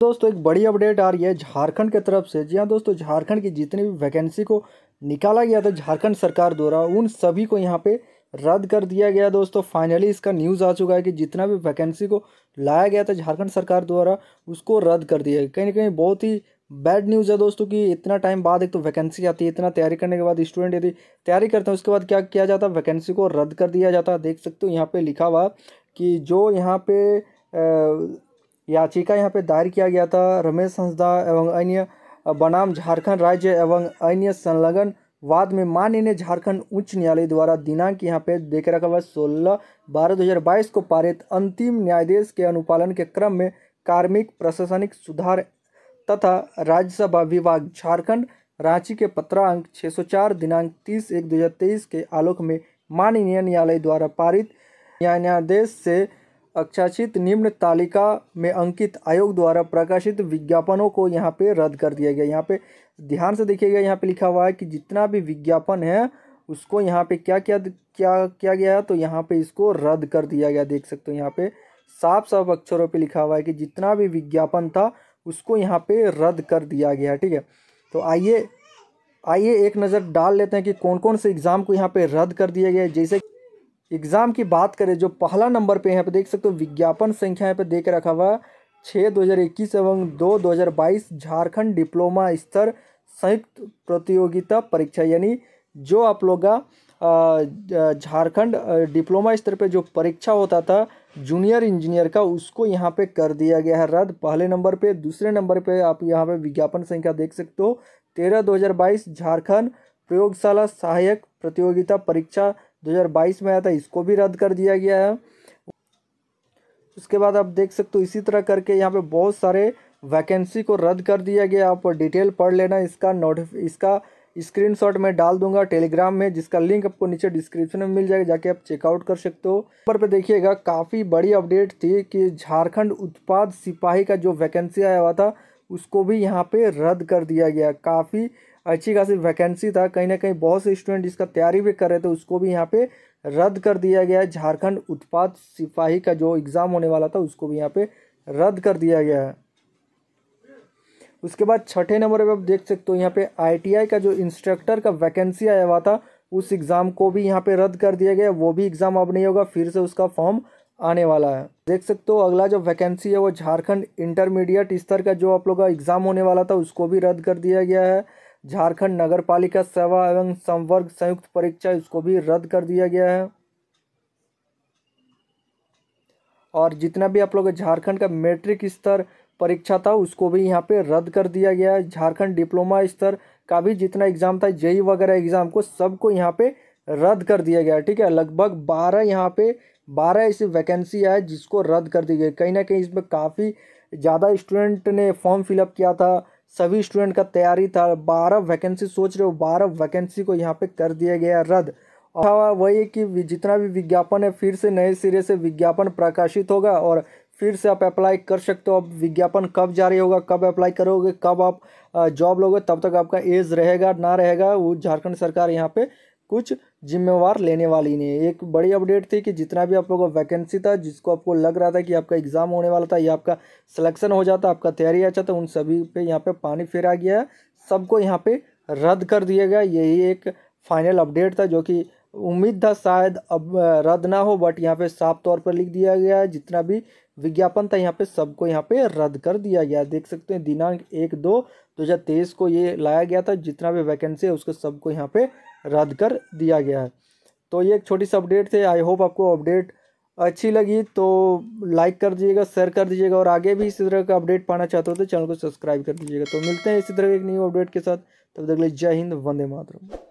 दोस्तों एक बड़ी अपडेट आ रही है झारखंड के तरफ से जी हाँ दोस्तों झारखंड की जितनी भी वैकेंसी को निकाला गया था झारखंड सरकार द्वारा उन सभी को यहाँ पे रद्द कर दिया गया दोस्तों फाइनली इसका न्यूज़ आ चुका है कि जितना भी वैकेंसी को लाया गया था झारखंड सरकार द्वारा उसको रद्द कर दिया गया कहीं ना कहीं बहुत ही बैड न्यूज़ है दोस्तों कि इतना टाइम बाद एक तो वैकेंसी आती है इतना तैयारी करने के बाद स्टूडेंट यदि तैयारी करते हैं उसके बाद क्या किया जाता है वैकेंसी को रद्द कर दिया जाता है देख सकते हो यहाँ पर लिखा हुआ कि जो यहाँ पे याचिका यहाँ पे दायर किया गया था रमेश हंसदा एवं अन्य बनाम झारखंड राज्य एवं अन्य संलग्न वाद में मान्य ने झारखंड उच्च न्यायालय द्वारा दिनांक यहाँ पे देख रखा हुआ सोलह बारह दो हज़ार बाईस को पारित अंतिम न्यायाधीश के अनुपालन के क्रम में कार्मिक प्रशासनिक सुधार तथा राज्यसभा विभाग झारखंड रांची के पत्रांक 604 दिनांक 30 एक 2023 के आलोक में माननीय न्यायालय द्वारा पारित न्यायाधीश से अक्षाचित निम्न तालिका में अंकित आयोग द्वारा प्रकाशित विज्ञापनों को यहाँ पे रद्द कर दिया गया यहाँ पे ध्यान से देखिएगा यहाँ पे लिखा हुआ है कि जितना भी विज्ञापन है उसको यहाँ पे क्या क्या क्या क्या गया तो यहाँ पे इसको रद्द कर दिया गया देख सकते हो यहाँ पे साफ साफ अक्षरों पे लिखा हुआ है कि जितना भी विज्ञापन था उसको यहाँ पर रद्द कर दिया गया ठीक है तो आइए आइए एक नज़र डाल लेते हैं कि कौन कौन से एग्ज़ाम को यहाँ पर रद्द कर दिया गया है जैसे एग्ज़ाम की बात करें जो पहला नंबर पे यहाँ पे देख सकते हो विज्ञापन संख्या यहाँ पे देख रखा हुआ छः दो हज़ार इक्कीस एवं दो दो हज़ार बाईस झारखंड डिप्लोमा स्तर संयुक्त प्रतियोगिता परीक्षा यानी जो आप लोग का झारखंड डिप्लोमा स्तर पे जो परीक्षा होता था जूनियर इंजीनियर का उसको यहाँ पे कर दिया गया है रद्द पहले नंबर पे दूसरे नंबर पे आप यहाँ पे विज्ञापन संख्या देख सकते हो तेरह दो हज़ार बाईस झारखंड प्रयोगशाला सहायक प्रतियोगिता परीक्षा 2022 में आया था इसको भी रद्द कर दिया गया है उसके बाद आप देख सकते हो इसी तरह करके यहाँ पे बहुत सारे वैकेंसी को रद्द कर दिया गया आप डिटेल पढ़ लेना इसका नोटिफ इसका स्क्रीनशॉट मैं डाल दूंगा टेलीग्राम में जिसका लिंक आपको नीचे डिस्क्रिप्शन में मिल जाएगा जाके आप चेकआउट कर सकते हो ऊपर पे देखिएगा काफ़ी बड़ी अपडेट थी कि झारखंड उत्पाद सिपाही का जो वैकेंसी आया हुआ था उसको भी यहाँ पे रद्द कर दिया गया काफ़ी अच्छी खासी वैकेंसी था कहीं ना कहीं बहुत से स्टूडेंट इसका तैयारी भी कर रहे थे उसको भी यहाँ पे रद्द कर दिया गया है झारखंड उत्पाद सिपाही का जो एग्ज़ाम होने वाला था उसको भी यहाँ पे रद्द कर दिया गया है उसके बाद छठे नंबर पर आप देख सकते हो यहाँ पे आईटीआई का जो इंस्ट्रक्टर का वैकेंसी आया हुआ था उस एग्ज़ाम को भी यहाँ पे रद्द कर दिया गया वो भी एग्ज़ाम अब नहीं होगा फिर से उसका फॉर्म आने वाला है देख सकते हो अगला जो वैकेंसी है वो झारखंड इंटरमीडिएट स्तर का जो आप लोग का एग्ज़ाम होने वाला था उसको भी रद्द कर दिया गया है झारखंड नगर पालिका सेवा एवं संवर्ग संयुक्त परीक्षा इसको भी रद्द कर दिया गया है और जितना भी आप लोग झारखंड का मैट्रिक स्तर परीक्षा था उसको भी यहाँ पे रद्द कर दिया गया है झारखंड डिप्लोमा स्तर का भी जितना एग्ज़ाम था जेई वगैरह एग्ज़ाम को सबको यहाँ पे रद्द कर दिया गया ठीक है लगभग बारह यहाँ पे बारह ऐसी वैकेंसी है जिसको रद्द कर दी गई कहीं ना कहीं इसमें काफ़ी ज़्यादा स्टूडेंट ने फॉर्म फिलअप किया था सभी स्टूडेंट का तैयारी था बारह वैकेंसी सोच रहे हो बारह वैकेंसी को यहाँ पे कर दिया गया रद्द और वही कि जितना भी विज्ञापन है फिर से नए सिरे से विज्ञापन प्रकाशित होगा और फिर से आप अप्लाई कर सकते हो अब विज्ञापन कब जारी होगा कब अप्लाई करोगे कब आप जॉब लोगे तब तक आपका एज रहेगा ना रहेगा वो झारखंड सरकार यहाँ पे कुछ जिम्मेवार लेने वाली नहीं है एक बड़ी अपडेट थी कि जितना भी आप लोगों का वैकेंसी था जिसको आपको लग रहा था कि आपका एग्ज़ाम होने वाला था या आपका सिलेक्शन हो जाता आपका तैयारी अच्छा था उन सभी पे यहाँ पे पानी फेरा गया है सबको यहाँ पे रद्द कर दिया गया यही एक फाइनल अपडेट था जो कि उम्मीद था शायद अब रद्द ना हो बट यहाँ पे साफ तौर पर लिख दिया गया है जितना भी विज्ञापन था यहाँ पे सबको यहाँ पे रद्द कर दिया गया देख सकते हैं दिनांक एक दो दो हज़ार तेईस को ये लाया गया था जितना भी वैकेंसी है उसको सबको यहाँ पे रद्द कर दिया गया है तो ये एक छोटी सी अपडेट थी आई होप आपको अपडेट अच्छी लगी तो लाइक कर दीजिएगा शेयर कर दीजिएगा और आगे भी इसी तरह का अपडेट पाना चाहते हो तो चैनल को सब्सक्राइब कर दीजिएगा तो मिलते हैं इसी तरह के एक न्यू अपडेट के साथ तब तक लीजिए जय हिंद वंदे मातरम